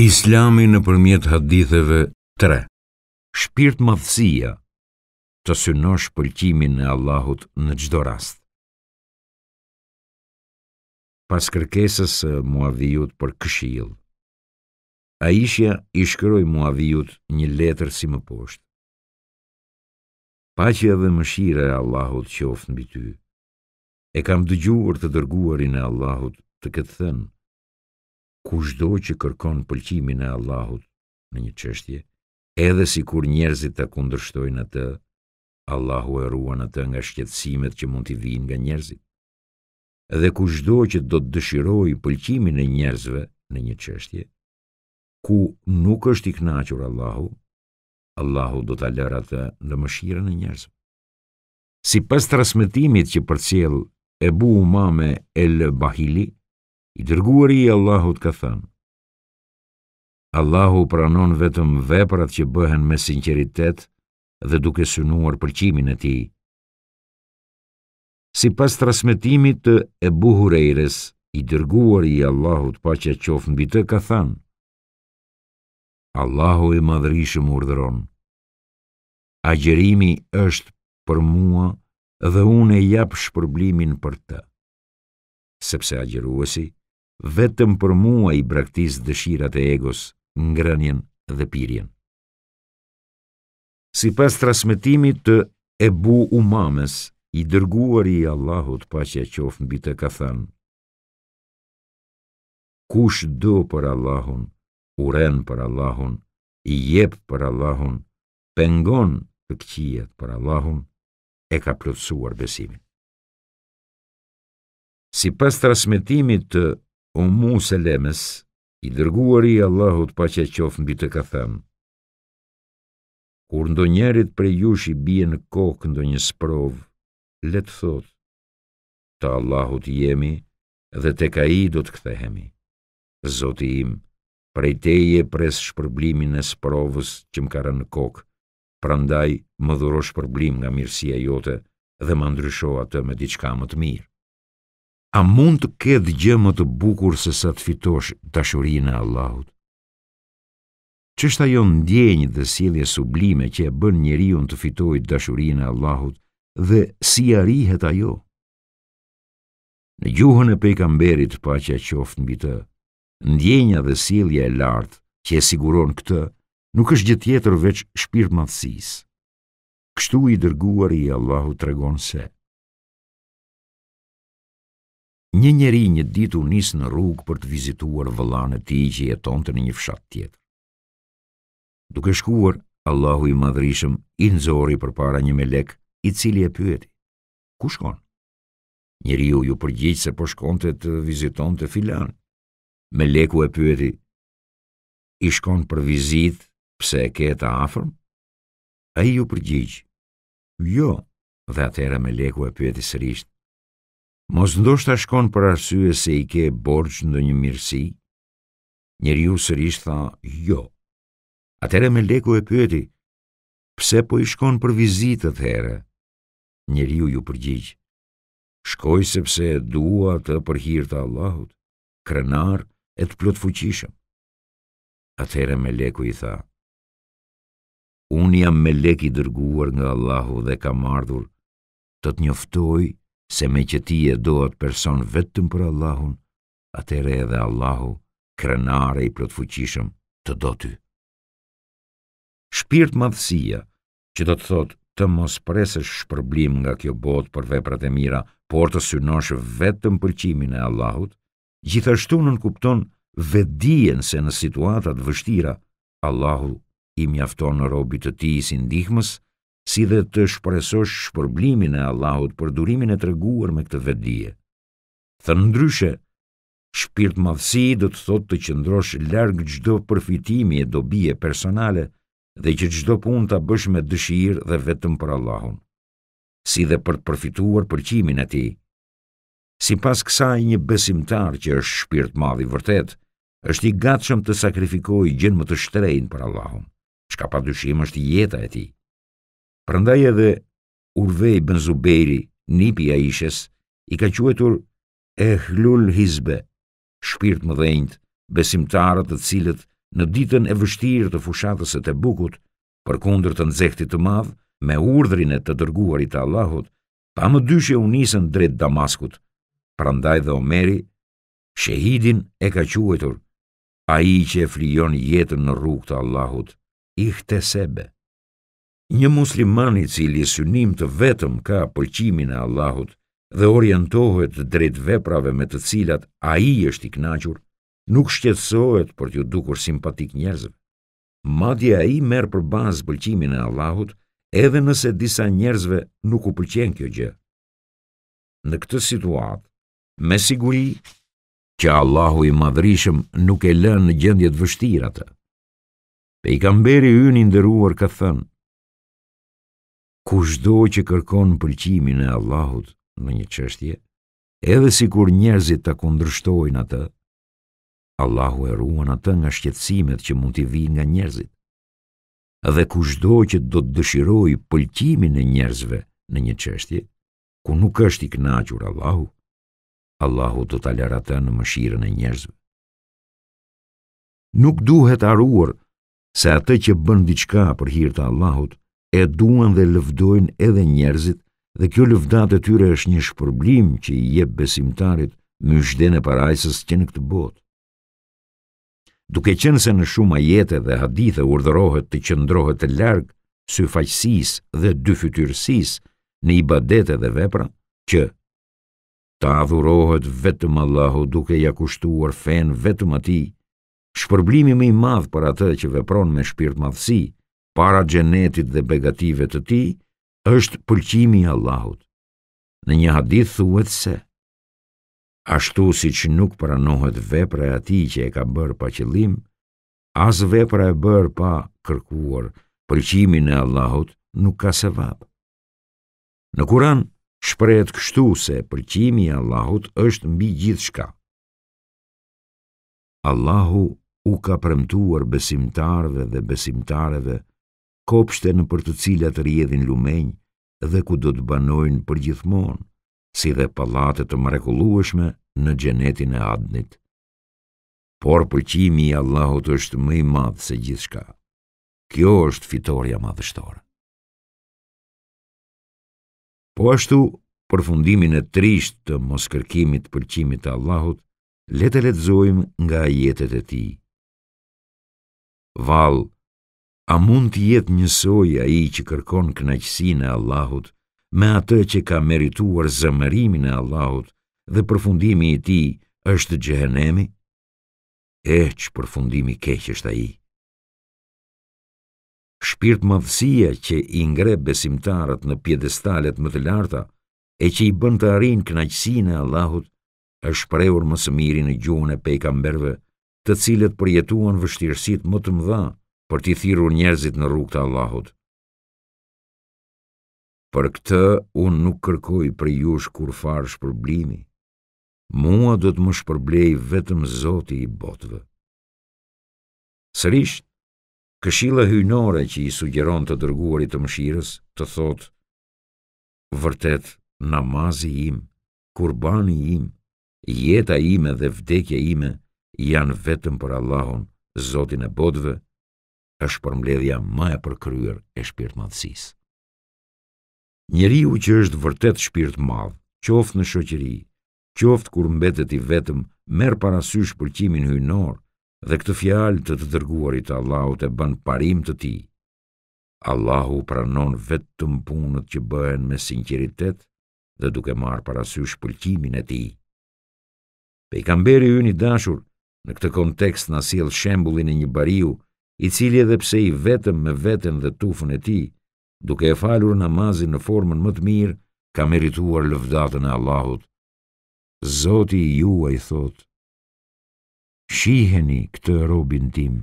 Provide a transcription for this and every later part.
Islami në përmjet haditheve 3 Shpirt madhësia të synosh pëlqimin e Allahut në gjdo rast. Pas kërkesës e muavijut për këshil, a ishja i shkëroj muavijut një letër si më poshtë. Pacja dhe më shire e Allahut që ofën bity e kam dëgjuar të dërguarin e Allahut të këtë thënë, kushdo që kërkon pëlqimin e Allahut në një qështje, edhe si kur njerëzit të kundërshtojnë atë, Allahu e ruan atë nga shqetsimet që mund t'i vinë nga njerëzit. Edhe kushdo që do të dëshiroj pëlqimin e njerëzve në një qështje, ku nuk është i knaqur Allahu, Allahu do t'a lërë atë në mëshirën e njerëzve. Si pas transmitimit që për cilë e bu umame el bahili, i dërguari i Allahut ka thënë, Allahu pranon vetëm veprat që bëhen me sinceritet dhe duke synuar përqimin e ti. Si pas trasmetimit të e buhurejres, i dërguar i Allahut pa që qofë mbi të ka thënë, Allahu i madhërishëm urdhëron. Agjerimi është për mua dhe unë e japë shpërblimin për të, sepse agjeruesi, vetëm për mua i braktis dëshirat e egos, ngrënjen dhe pirjen. Si pas trasmetimit të ebu umames, i dërguar i Allahut pa që e qofën bitë ka thënë, kush do për Allahun, uren për Allahun, i jep për Allahun, pengon të këqijet për Allahun, e ka plëtsuar besimin. Si pas të Umu Selemes, i dërguar i Allahut pa që qofë mbi të ka Kur ndonjërit prej për jush i bie në kokë ndonjë sprov, sprovë, letë thotë, ta Allahut jemi dhe te ka i do të kthehemi. Zoti im, prej teje pres shpërblimin e sprovës që më kara në kokë, prandaj më dhurosh shpërblim nga mirësia jote dhe më ndrysho atë me diçka më të mirë. A mund të këtë gjë më të bukur se sa të fitosh dashurinë e Allahut? Qështë ajo ndjenjë dhe silje sublime që e bën njeri unë të fitojë dashurin e Allahut dhe si arrihet ajo? Në gjuhën e pejgamberit paqja pa që e qoftë në bitë, ndjenja dhe sjellja e lartë që e siguron këtë nuk është tjetër veç shpirë madhësis. Kështu i dërguar i Allahut të regon se. Një njeri një ditë u nisë në rrugë për të vizituar vëllane ti që jeton të në një fshat tjetër. Duke shkuar, Allahu i madhërishëm i nëzori për para një melek i cili e pyeti. Ku shkon? Njeri u ju përgjith se po shkon të të viziton të filan. Meleku e pyeti, i shkon për vizit pse e ke të afërm? A i ju përgjith, jo, dhe atëra me leku e pyeti sërishtë, Mos ndosht shkon për arsye se i ke borgjë në një mirësi? Njeriu sërish tha, jo. Atëherë me leku e pyeti, pse po i shkon për vizitët herë? Njeriu u ju përgjigjë. Shkoj sepse dua të përhirë të Allahut, krenar e të plotfuqishëm. fuqishëm. Atere me leku i tha, unë jam me leki dërguar nga Allahu dhe ka mardhur të të njoftoj se me që ti e person vetëm për Allahun, atere edhe Allahu, krenare i plotfuqishëm, të do ty. Shpirt madhësia, që do të thotë të mos presësh shpërblim nga kjo botë për veprat e mira, por të synosh vetëm përqimin e Allahut, gjithashtu nën kupton vedien se në situatat vështira, Allahu i mjafton në robit të ti si ndihmës, si dhe të shpresosh shpërblimin e Allahut për durimin e të reguar me këtë vedije. Thënë ndryshe, shpirt madhësi do të thot të qëndrosh largë gjdo përfitimi e dobije personale dhe që gjdo pun të bësh me dëshirë dhe vetëm për Allahun, si dhe për të përfituar përqimin e ti. Si pas kësaj një besimtar që është shpirt madhi vërtet, është i gatshëm të sakrifikoj gjenë më të shtrejnë për Allahun, shka pa është jeta e ti. Prandaj edhe Urvej ibn Zubejri, nipi a ishes, i ka quetur e hizbe, shpirt më dhejnët, besimtarët të cilët në ditën e vështirë të fushatës e të bukut, për të nëzehtit të madhë, me urdhrin e të dërguarit të Allahut, pa më dyshe unisën drejt Damaskut, prandaj dhe Omeri, shehidin e ka quetur, a i që e frion jetën në rrug të Allahut, ihte sebe. Një musliman i cili synim të vetëm ka pëlqimin e Allahut dhe orientohet drejt veprave me të cilat a i është i knaqur, nuk shqetsohet për t'ju dukur simpatik njerëzëm. Madja a i merë për bazë pëlqimin e Allahut edhe nëse disa njerëzve nuk u pëlqen kjo gjë. Në këtë situatë, me siguri që Allahu i madrishëm nuk e lënë në gjendjet vështiratë. Pe i kamberi i ndëruar ka thënë, kushdo që kërkon pëlqimin e Allahut në një qështje, edhe si kur njerëzit të kundrështojnë atë, Allahu e ruan atë nga shqetsimet që mund t'i vi nga njerëzit. Dhe kushdo që do të dëshiroj pëlqimin e njerëzve në një qështje, ku nuk është i knaqur Allahu, Allahu do t'a lera të në mëshirën e njerëzve. Nuk duhet aruar se atë që bën diçka për hirtë Allahut, e duan dhe lëvdojnë edhe njerëzit, dhe kjo lëvdat e tyre është një shpërblim që i jep besimtarit më shden e parajsës që në këtë botë. Duke qenë se në shumë ajete dhe hadithe urdhërohet të qëndrohet të largë, sy faqësis dhe dy fytyrësis në i badete dhe vepra, që ta adhurohet vetëm Allahu duke ja kushtuar fen vetëm ati, shpërblimi me i madhë për atë që vepron me shpirt madhësi, para gjenetit dhe begative të ti, është pëlqimi i Allahut. Në një hadith thuet se, ashtu si që nuk pranohet vepre ati që e ka bërë pa qëllim, as vepre e bërë pa kërkuar pëlqimi në Allahut nuk ka se vabë. Në kuran, shprejt kështu se pëlqimi i Allahut është mbi gjithë shka. Allahu u ka premtuar besimtarve dhe besimtareve, kopshte në për të cilat rjedhin lumenj dhe ku do të banojnë për gjithmonë, si dhe palatet të mrekulueshme në gjenetin e adnit. Por përqimi i Allahut është më i madhë se gjithshka. Kjo është fitorja madhështore. Po ashtu, për fundimin e trisht të moskërkimit përqimit Allahut, letë letëzojmë nga jetet e ti. Valë, a mund të jetë njësoj a i që kërkon kënaqësi në Allahut, me atë që ka merituar zëmërimin e Allahut dhe përfundimi i ti është gjehenemi? E që përfundimi keq është a i. Shpirt madhësia që i ngre besimtarët në pjedestalet më të larta, e që i bënd të arin kënaqësi në Allahut, është preur më së mirin e gjuhën e pejkamberve, të cilët përjetuan vështirësit më të mdhaë, për t'i thirur njerëzit në rrugt të Allahut. Për këtë, unë nuk kërkoj për jush kur farë shpërblimi, mua do të më shpërblej vetëm zoti i botëve. Sërish, këshilla hynore që i sugjeron të dërguarit të mëshirës të thotë, vërtet, namazi im, kurbani im, jeta ime dhe vdekja ime janë vetëm për Allahun, zotin e botëve, është përmbledhja më e përkryer e shpirtmadhësis. Njeriu që është vërtet shpirtmadh, qoftë në shoqëri, qoftë kur mbetet i vetëm, merr parasysh pëlqimin hyjnor dhe këtë fjalë të të dërguarit të Allahut e bën parim të tij. Allahu pranon vetëm punët që bëhen me sinqeritet dhe duke marr parasysh pëlqimin e tij. Pejgamberi ynë i dashur në këtë kontekst na sill shembullin e një bariu i cili edhe pse i vetëm me vetën dhe tufën e ti, duke e falur namazin në formën më të mirë, ka merituar lëvdatën e Allahut. Zoti juaj thot, shiheni këtë robin tim,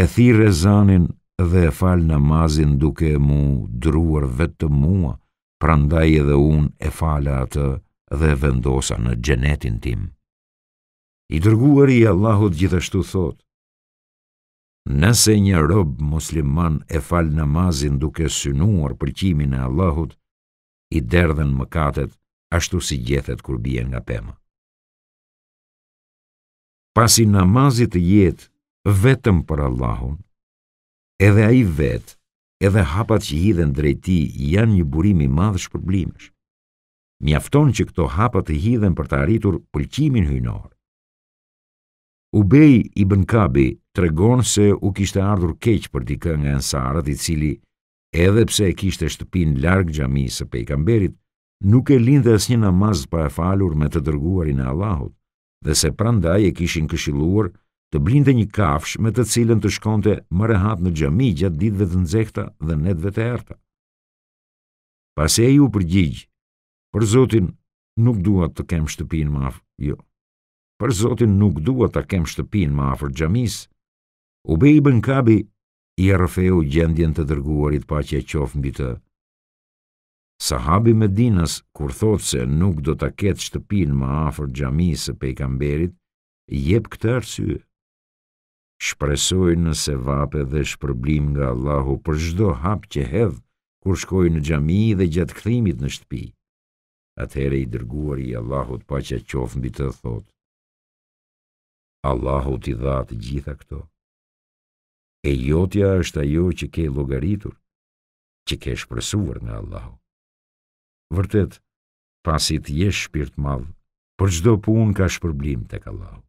e thire zanin dhe e fal namazin duke mu druar vetëm mua, prandaj edhe unë e fala atë dhe vendosa në gjenetin tim. I dërguari i Allahut gjithashtu thotë, Nëse një rob musliman e fal namazin duke synuar përqimin e Allahut, i derdhen mëkatet ashtu si gjethet kur bie nga pema. Pasi namazit jetë vetëm për Allahun, edhe a i vetë, edhe hapat që hidhen drejti janë një burimi madhë shpërblimesh. Mjafton që këto hapat të hidhen për të arritur pëlqimin hyjnor. Ubej i bënkabi tregon se u kishte ardhur keq për dikë nga ansarët i cili edhe pse e kishte shtëpin larg gjami së pejgamberit nuk e lindhe asnjë namaz pa e falur me të dërguarin e Allahut dhe se prandaj e kishin këshilluar të blinte një kafsh me të cilën të shkonte më rehat në xhami gjatë ditëve të nxehta dhe netëve të errta. Pas ai u përgjigj, për Zotin nuk dua të kem shtëpinë më afër, jo. Për Zotin nuk dua ta kem shtëpinë më afër xhamisë, Ube i bënkabi, kabi i arrofeu gjendjen të dërguarit pa që e qof mbi të. Sahabi me dinas, kur thot se nuk do të ketë shtëpin ma afer gjami së pejkamberit, jep këtë arsye. Shpresoj në sevape dhe shpërblim nga Allahu për shdo hap që hedhë, kur shkoj në gjami dhe gjatë këthimit në shtëpi. Atëhere i dërguar i Allahut pa që e qof mbi të thot. Allahut i dhatë gjitha këto e jotja është ajo që ke logaritur, që ke shpresuar në Allahu. Vërtet, pasit jesh shpirt madh, për çdo punë ka shpërblim tek Allahu.